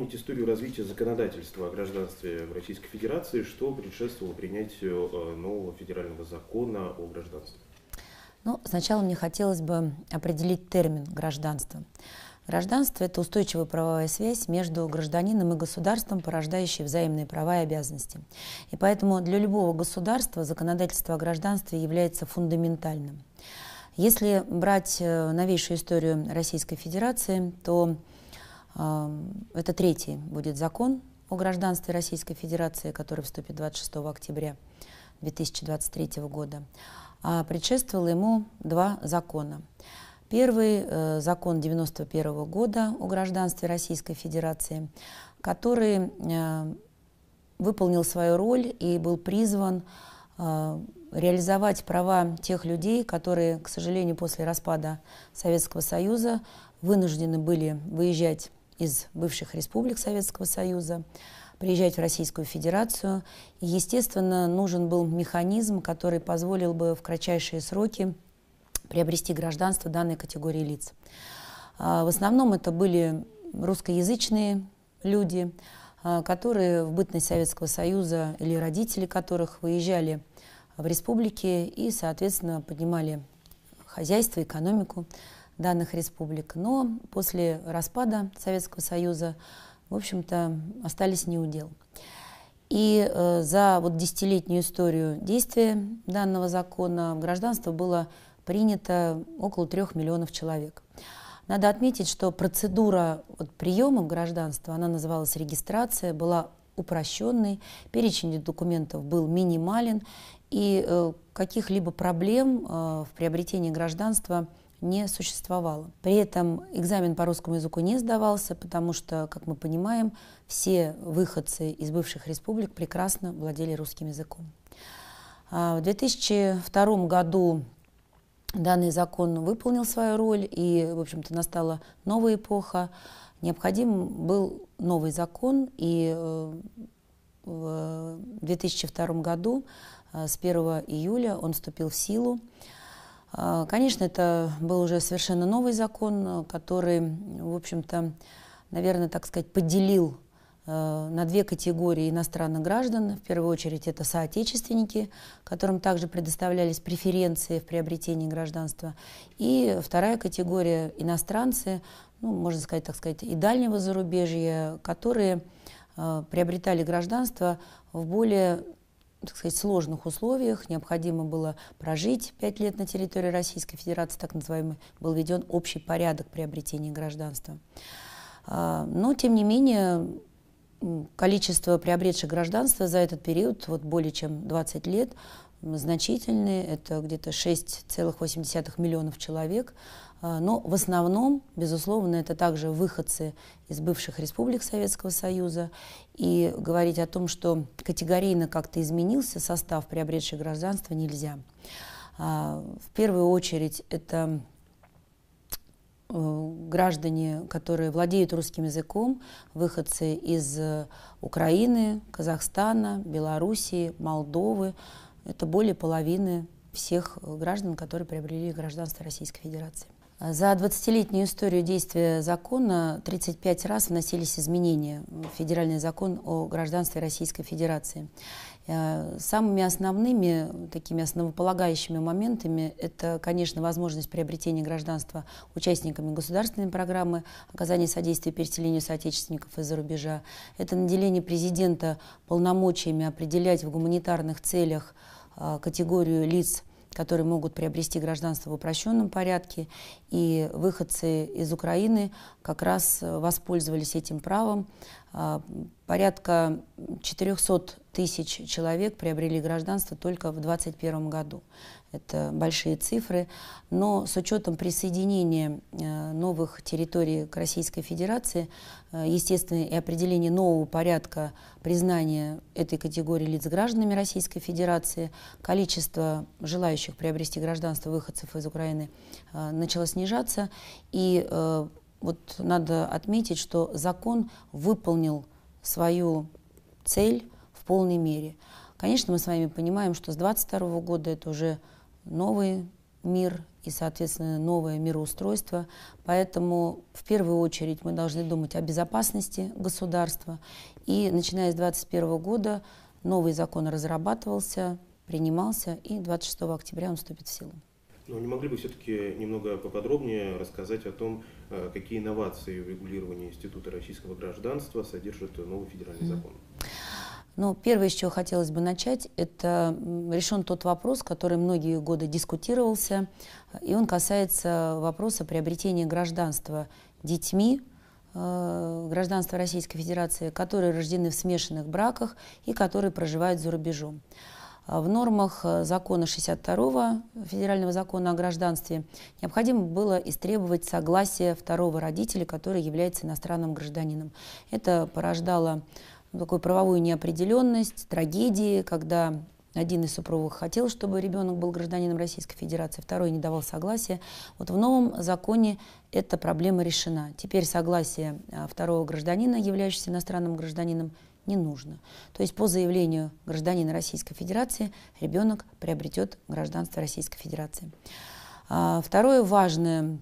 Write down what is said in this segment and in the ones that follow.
вспомнить историю развития законодательства о гражданстве в Российской Федерации, что предшествовало принятию э, нового федерального закона о гражданстве. Ну, сначала мне хотелось бы определить термин «гражданство». Гражданство – это устойчивая правовая связь между гражданином и государством, порождающая взаимные права и обязанности. И поэтому для любого государства законодательство о гражданстве является фундаментальным. Если брать э, новейшую историю Российской Федерации, то это третий будет закон о гражданстве Российской Федерации, который вступит 26 октября 2023 года. А предшествовало ему два закона. Первый э, закон 91 года о гражданстве Российской Федерации, который э, выполнил свою роль и был призван э, реализовать права тех людей, которые, к сожалению, после распада Советского Союза вынуждены были выезжать из бывших республик Советского Союза приезжать в Российскую Федерацию. И, естественно, нужен был механизм, который позволил бы в кратчайшие сроки приобрести гражданство данной категории лиц. А, в основном это были русскоязычные люди, а, которые в бытность Советского Союза или родители которых выезжали в республики и, соответственно, поднимали хозяйство, экономику данных республик. Но после распада Советского Союза, в общем-то, остались неудел. И э, за вот десятилетнюю историю действия данного закона в гражданство было принято около трех миллионов человек. Надо отметить, что процедура вот, приема гражданства, она называлась регистрация, была упрощенный, перечень документов был минимален, и э, каких-либо проблем э, в приобретении гражданства – не существовало. При этом экзамен по русскому языку не сдавался, потому что, как мы понимаем, все выходцы из бывших республик прекрасно владели русским языком. А, в 2002 году данный закон выполнил свою роль, и, в общем-то, настала новая эпоха. Необходим был новый закон, и э, в 2002 году э, с 1 июля он вступил в силу. А, конечно, это был уже совершенно новый закон, который, в общем-то, наверное, так сказать, поделил э, на две категории иностранных граждан. В первую очередь это соотечественники, которым также предоставлялись преференции в приобретении гражданства. И вторая категория иностранцы, ну, можно сказать, так сказать, и дальнего зарубежья, которые э, приобретали гражданство в более так сказать, сложных условиях необходимо было прожить пять лет на территории Российской Федерации, так называемый, был введен общий порядок приобретения гражданства. А, но, тем не менее, количество приобретших гражданства за этот период, вот более чем 20 лет, значительные. Это где-то 6,8 миллионов человек. А, но в основном, безусловно, это также выходцы из бывших республик Советского Союза. И говорить о том, что категорийно как-то изменился состав приобретших гражданство, нельзя. А, в первую очередь это э, граждане, которые владеют русским языком, выходцы из Украины, Казахстана, Белоруссии, Молдовы. Это более половины всех граждан, которые приобрели гражданство Российской Федерации. За 20-летнюю историю действия закона 35 раз вносились изменения в федеральный закон о гражданстве Российской Федерации. Э, самыми основными, такими основополагающими моментами это, конечно, возможность приобретения гражданства участниками государственной программы, оказание содействия переселению соотечественников из-за рубежа, это наделение президента полномочиями определять в гуманитарных целях э, категорию лиц, которые могут приобрести гражданство в упрощенном порядке. И выходцы из Украины как раз э, воспользовались этим правом. А, порядка 400 тысяч человек приобрели гражданство только в 2021 году. Это большие цифры, но с учетом присоединения э, новых территорий к Российской Федерации, э, естественно, и определения нового порядка признания этой категории лиц гражданами Российской Федерации, количество желающих приобрести гражданство выходцев из Украины э, начало снижаться. И вот надо отметить, что закон выполнил свою цель в полной мере. Конечно, мы с вами понимаем, что с 2022 года это уже новый мир и, соответственно, новое мироустройство. Поэтому в первую очередь мы должны думать о безопасности государства. И начиная с 2021 года новый закон разрабатывался, принимался, и 26 октября он вступит в силу. Но ну, не могли бы все-таки немного поподробнее рассказать о том, э, какие инновации в регулировании Института российского гражданства содержит новый федеральный mm-hmm. закон? Ну, первое, с чего хотелось бы начать, это решен тот вопрос, который многие годы дискутировался, и он касается вопроса приобретения гражданства детьми, э, гражданства Российской Федерации, которые рождены в смешанных браках и которые проживают за рубежом. А в нормах э, закона 62 Федерального закона о гражданстве необходимо было истребовать согласие второго родителя, который является иностранным гражданином. Это порождало ну, такую правовую неопределенность, трагедии, когда один из супругов хотел, чтобы ребенок был гражданином Российской Федерации, второй не давал согласия. Вот в новом законе эта проблема решена. Теперь согласие а, второго гражданина, являющегося иностранным гражданином, не нужно. То есть по заявлению гражданина Российской Федерации ребенок приобретет гражданство Российской Федерации. А, второе важное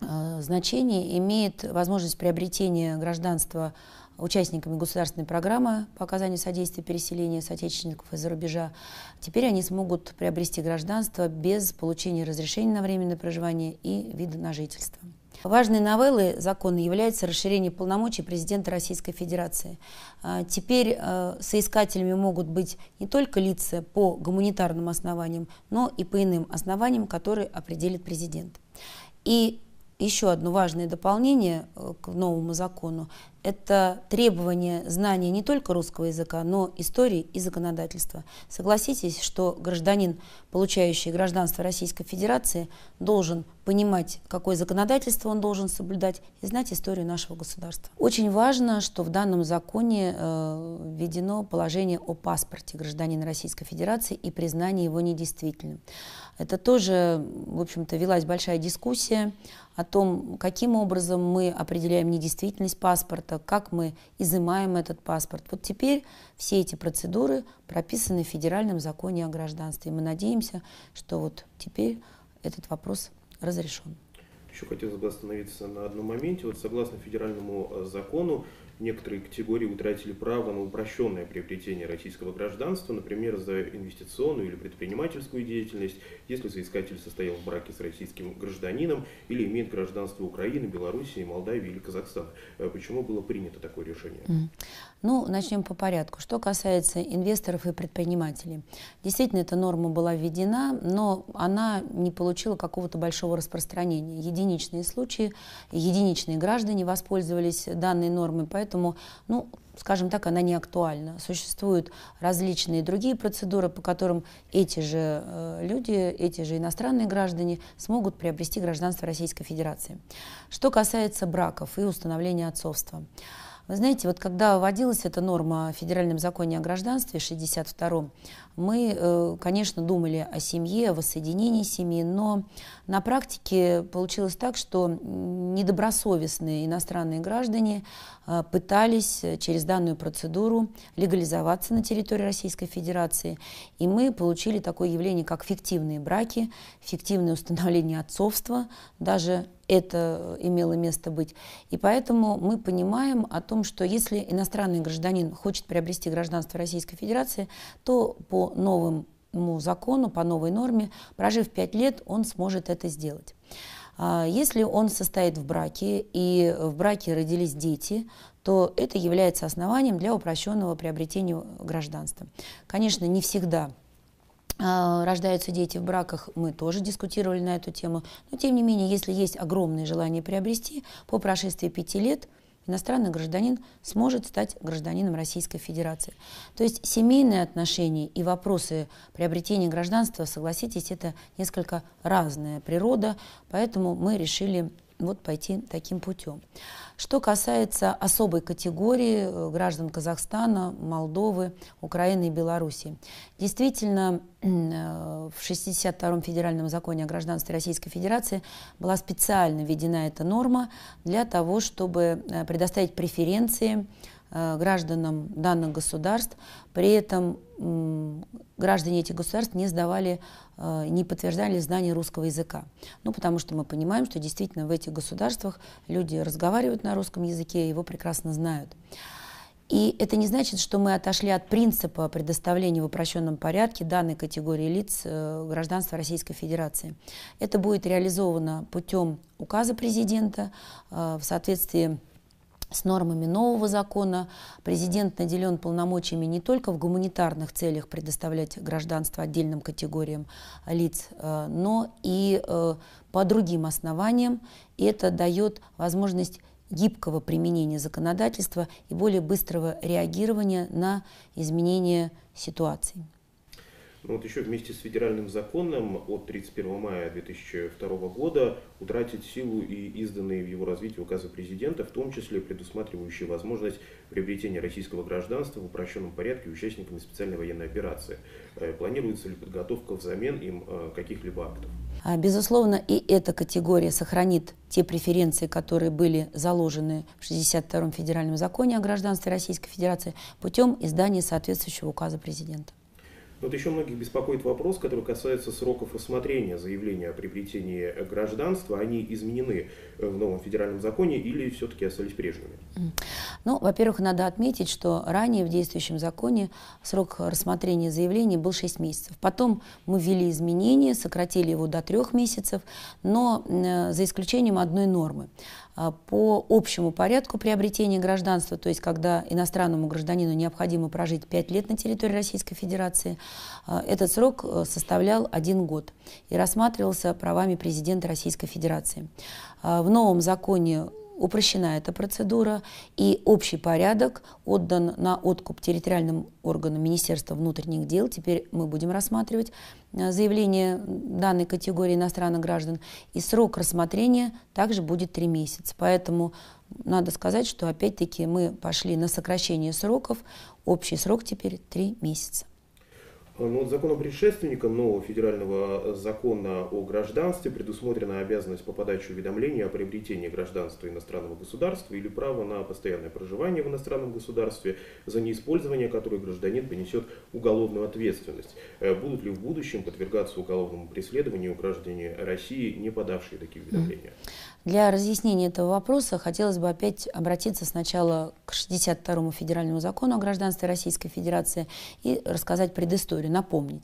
а, значение имеет возможность приобретения гражданства участниками государственной программы по оказанию содействия переселения соотечественников из-за рубежа. Теперь они смогут приобрести гражданство без получения разрешения на временное проживание и вида на жительство. Важной новеллой закона является расширение полномочий президента Российской Федерации. А, теперь э, соискателями могут быть не только лица по гуманитарным основаниям, но и по иным основаниям, которые определит президент. И еще одно важное дополнение э, к новому закону это требование знания не только русского языка, но истории и законодательства. Согласитесь, что гражданин, получающий гражданство Российской Федерации, должен понимать, какое законодательство он должен соблюдать и знать историю нашего государства. Очень важно, что в данном законе э, введено положение о паспорте гражданина Российской Федерации и признании его недействительным. Это тоже, в общем-то, велась большая дискуссия о том, каким образом мы определяем недействительность паспорта, паспорта, как мы изымаем этот паспорт. Вот теперь все эти процедуры прописаны в федеральном законе о гражданстве. И мы надеемся, что вот теперь этот вопрос разрешен. Еще хотелось бы остановиться на одном моменте. Вот согласно федеральному э, закону, некоторые категории утратили право на упрощенное приобретение российского гражданства, например, за инвестиционную или предпринимательскую деятельность, если соискатель состоял в браке с российским гражданином или имеет гражданство Украины, Белоруссии, Молдавии или Казахстана. Э, почему было принято такое решение? Ну, начнем по порядку. Что касается инвесторов и предпринимателей. Действительно, эта норма была введена, но она не получила какого-то большого распространения. Единичные случаи, единичные граждане воспользовались данной нормой, поэтому поэтому, ну, скажем так, она не актуальна. Существуют различные другие процедуры, по которым эти же э, люди, эти же иностранные граждане смогут приобрести гражданство Российской Федерации. Что касается браков и установления отцовства. Вы знаете, вот когда вводилась эта норма в Федеральном законе о гражданстве 62-м, мы, э, конечно, думали о семье, о воссоединении семьи, но на практике получилось так, что недобросовестные иностранные граждане э, пытались через данную процедуру легализоваться на территории Российской Федерации, и мы получили такое явление, как фиктивные браки, фиктивное установление отцовства, даже это имело место быть. И поэтому мы понимаем о том, что если иностранный гражданин хочет приобрести гражданство Российской Федерации, то по новому закону, по новой норме, прожив 5 лет, он сможет это сделать. А если он состоит в браке и в браке родились дети, то это является основанием для упрощенного приобретения гражданства. Конечно, не всегда а, рождаются дети в браках, мы тоже дискутировали на эту тему. Но тем не менее, если есть огромное желание приобрести, по прошествии пяти лет иностранный гражданин сможет стать гражданином Российской Федерации. То есть семейные отношения и вопросы приобретения гражданства, согласитесь, это несколько разная природа, поэтому мы решили вот пойти таким путем. Что касается особой категории э, граждан Казахстана, Молдовы, Украины и Беларуси, Действительно, э, в 62-м федеральном законе о гражданстве Российской Федерации была специально введена эта норма для того, чтобы э, предоставить преференции Э, гражданам данных государств. При этом граждане этих государств не сдавали, э, не подтверждали знание русского языка. Ну, потому что мы понимаем, что действительно в этих государствах люди разговаривают на русском языке, его прекрасно знают. И это не значит, что мы отошли от принципа предоставления в упрощенном порядке данной категории лиц э, гражданства Российской Федерации. Это будет реализовано путем указа президента в соответствии с с нормами нового закона. Президент наделен полномочиями не только в гуманитарных целях предоставлять гражданство отдельным категориям лиц, э, но и э, по другим основаниям. это дает возможность гибкого применения законодательства и более быстрого реагирования на изменения ситуации. Ну, вот еще вместе с федеральным законом от 31 мая 2002 года утратит силу и изданные в его развитии указы президента, в том числе предусматривающие возможность приобретения российского гражданства в упрощенном порядке участниками специальной военной операции. Э, планируется ли подготовка взамен им э, каких-либо актов? А, безусловно, и эта категория сохранит те преференции, которые были заложены в 62-м федеральном законе о гражданстве Российской Федерации путем издания соответствующего указа президента. Вот еще многих беспокоит вопрос, который касается сроков рассмотрения заявления о приобретении гражданства. Они изменены э, в новом федеральном законе или все-таки остались прежними? Ну, во-первых, надо отметить, что ранее в действующем законе срок рассмотрения заявления был 6 месяцев. Потом мы ввели изменения, сократили его до 3 месяцев, но э, за исключением одной нормы. А, по общему порядку приобретения гражданства, то есть когда иностранному гражданину необходимо прожить 5 лет на территории Российской Федерации, а, этот срок э, составлял 1 год и рассматривался правами президента Российской Федерации. А, в новом законе упрощена эта процедура, и общий порядок отдан на откуп территориальным органам Министерства внутренних дел. Теперь мы будем рассматривать э, заявление данной категории иностранных граждан, и срок рассмотрения также будет три месяца. Поэтому надо сказать, что опять-таки мы пошли на сокращение сроков. Общий срок теперь три месяца. А, ну, законом предшественником нового федерального э, закона о гражданстве предусмотрена обязанность по подаче уведомления о приобретении гражданства иностранного государства или права на постоянное проживание в иностранном государстве, за неиспользование которой гражданин понесет уголовную ответственность. Э, будут ли в будущем подвергаться уголовному преследованию граждане России, не подавшие такие уведомления? Для разъяснения этого вопроса хотелось бы опять обратиться сначала к 62-му федеральному закону о гражданстве Российской Федерации и рассказать предысторию, напомнить.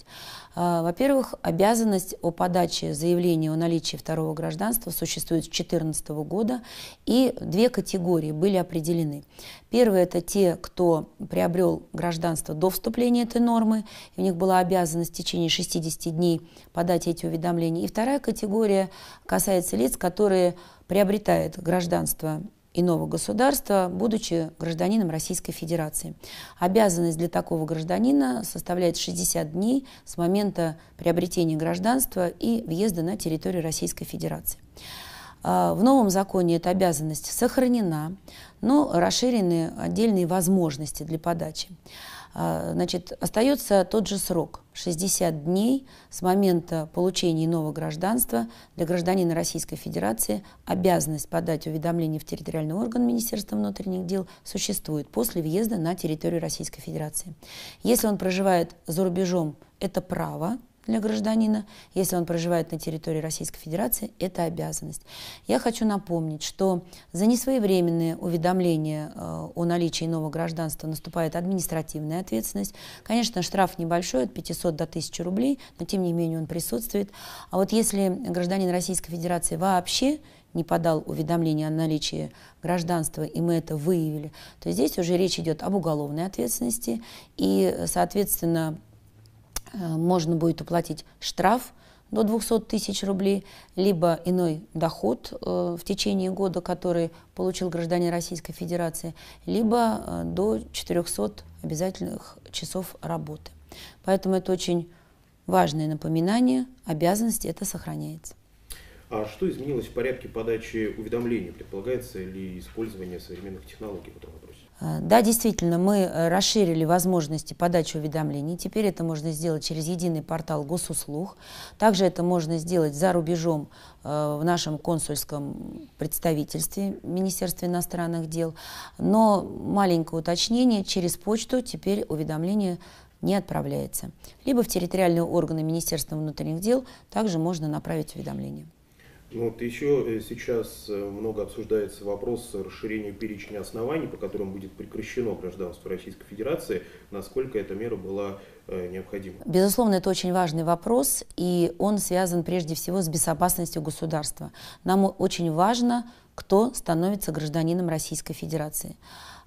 А, во-первых, обязанность о подаче заявления о наличии второго гражданства существует с 2014 года, и две категории были определены. Первые это те, кто приобрел гражданство до вступления этой нормы, и у них была обязанность в течение 60 дней подать эти уведомления. И вторая категория касается лиц, которые приобретают гражданство иного государства, будучи гражданином Российской Федерации. Обязанность для такого гражданина составляет 60 дней с момента приобретения гражданства и въезда на территорию Российской Федерации. А, в новом законе эта обязанность сохранена, но расширены отдельные возможности для подачи. А, значит, остается тот же срок – 60 дней с момента получения нового гражданства для гражданина Российской Федерации. Обязанность подать уведомление в территориальный орган Министерства внутренних дел существует после въезда на территорию Российской Федерации. Если он проживает за рубежом, это право, для гражданина. Если он проживает на территории Российской Федерации, это обязанность. Я хочу напомнить, что за несвоевременное уведомление э, о наличии нового гражданства наступает административная ответственность. Конечно, штраф небольшой, от 500 до 1000 рублей, но тем не менее он присутствует. А вот если гражданин Российской Федерации вообще не подал уведомление о наличии гражданства, и мы это выявили, то здесь уже речь идет об уголовной ответственности, и, соответственно, Э, можно будет уплатить штраф до 200 тысяч рублей, либо иной доход э, в течение года, который получил гражданин Российской Федерации, либо э, до 400 обязательных часов работы. Поэтому это очень важное напоминание, обязанности это сохраняется. А что изменилось в порядке подачи уведомлений? Предполагается ли использование современных технологий в этом вопросе? Э, да, действительно, мы э, расширили возможности подачи уведомлений. Теперь это можно сделать через единый портал госуслуг. Также это можно сделать за рубежом э, в нашем консульском представительстве Министерства иностранных дел. Но маленькое уточнение, через почту теперь уведомление не отправляется. Либо в территориальные органы Министерства внутренних дел также можно направить уведомление. Ну, вот еще э, сейчас э, много обсуждается вопрос расширения перечня оснований, по которым будет прекращено гражданство Российской Федерации, насколько эта мера была э, необходима. Безусловно, это очень важный вопрос, и он связан прежде всего с безопасностью государства. Нам очень важно, кто становится гражданином Российской Федерации.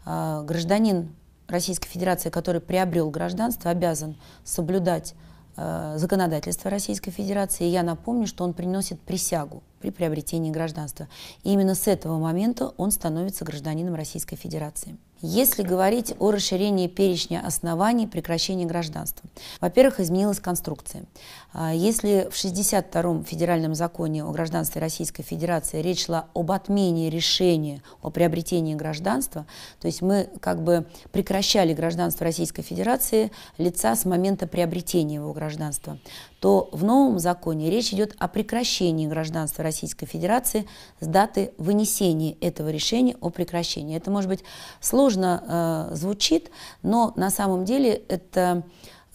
А, гражданин Российской Федерации, который приобрел гражданство, обязан соблюдать Э, законодательства Российской Федерации. И я напомню, что он приносит присягу при приобретении гражданства. И именно с этого момента он становится гражданином Российской Федерации. Если говорить о расширении перечня оснований прекращения гражданства, во-первых, изменилась конструкция. А, если в 62-м федеральном законе о гражданстве Российской Федерации речь шла об отмене решения о приобретении гражданства, то есть мы как бы прекращали гражданство Российской Федерации лица с момента приобретения его гражданства, то в новом законе речь идет о прекращении гражданства Российской Федерации с даты вынесения этого решения о прекращении. Это может быть сложно сложно э, звучит, но на самом деле это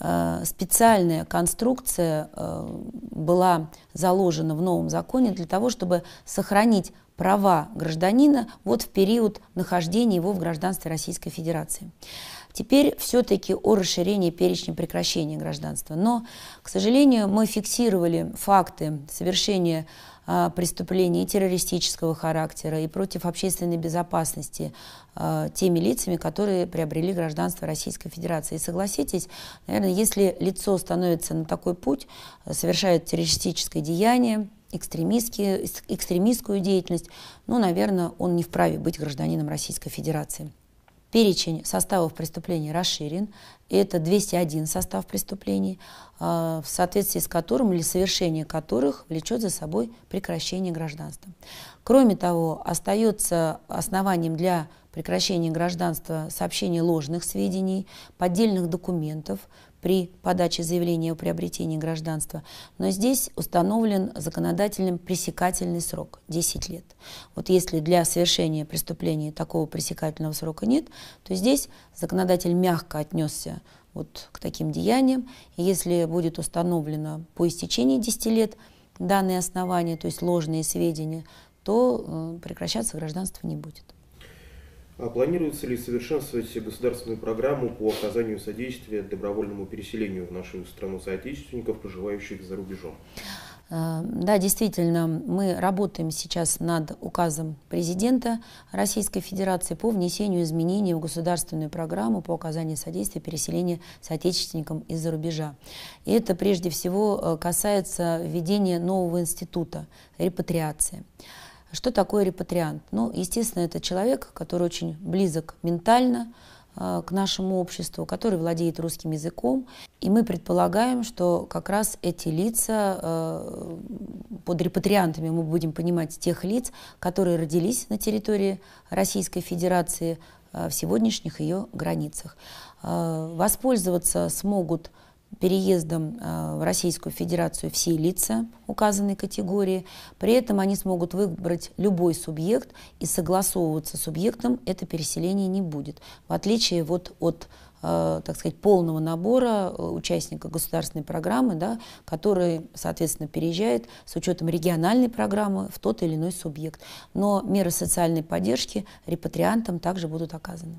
э, специальная конструкция э, была заложена в новом законе для того, чтобы сохранить права гражданина вот в период нахождения его в гражданстве Российской Федерации. Теперь все-таки о расширении перечня прекращения гражданства. Но, к сожалению, мы фиксировали факты совершения а, преступлений и террористического характера, и против общественной безопасности а, теми лицами, которые приобрели гражданство Российской Федерации. И согласитесь, наверное, если лицо становится на такой путь, а, совершает террористическое деяние, экстремистскую деятельность, ну, наверное, он не вправе быть гражданином Российской Федерации. Перечень составов преступлений расширен. Это 201 состав преступлений, а, в соответствии с которым или совершение которых влечет за собой прекращение гражданства. Кроме того, остается основанием для прекращения гражданства сообщение ложных сведений, поддельных документов, при подаче заявления о приобретении гражданства, но здесь установлен законодательным пресекательный срок – 10 лет. Вот если для совершения преступления такого пресекательного срока нет, то здесь законодатель мягко отнесся вот к таким деяниям. И если будет установлено по истечении 10 лет данные основания, то есть ложные сведения, то э, прекращаться гражданство не будет. А планируется ли совершенствовать государственную программу по оказанию содействия добровольному переселению в нашу страну соотечественников, проживающих за рубежом? Э, да, действительно, мы работаем сейчас над указом президента Российской Федерации по внесению изменений в государственную программу по оказанию содействия переселения соотечественникам из-за рубежа. И это прежде всего э, касается введения нового института – репатриации. Что такое репатриант? Ну, естественно, это человек, который очень близок ментально а, к нашему обществу, который владеет русским языком. И мы предполагаем, что как раз эти лица а, под репатриантами мы будем понимать тех лиц, которые родились на территории Российской Федерации а, в сегодняшних ее границах. Воспользоваться смогут переездом э, в Российскую Федерацию все лица указанной категории. При этом они смогут выбрать любой субъект и согласовываться с субъектом это переселение не будет. В отличие вот от э, так сказать, полного набора э, участника государственной программы, да, который, соответственно, переезжает с учетом региональной программы в тот или иной субъект. Но меры социальной поддержки репатриантам также будут оказаны.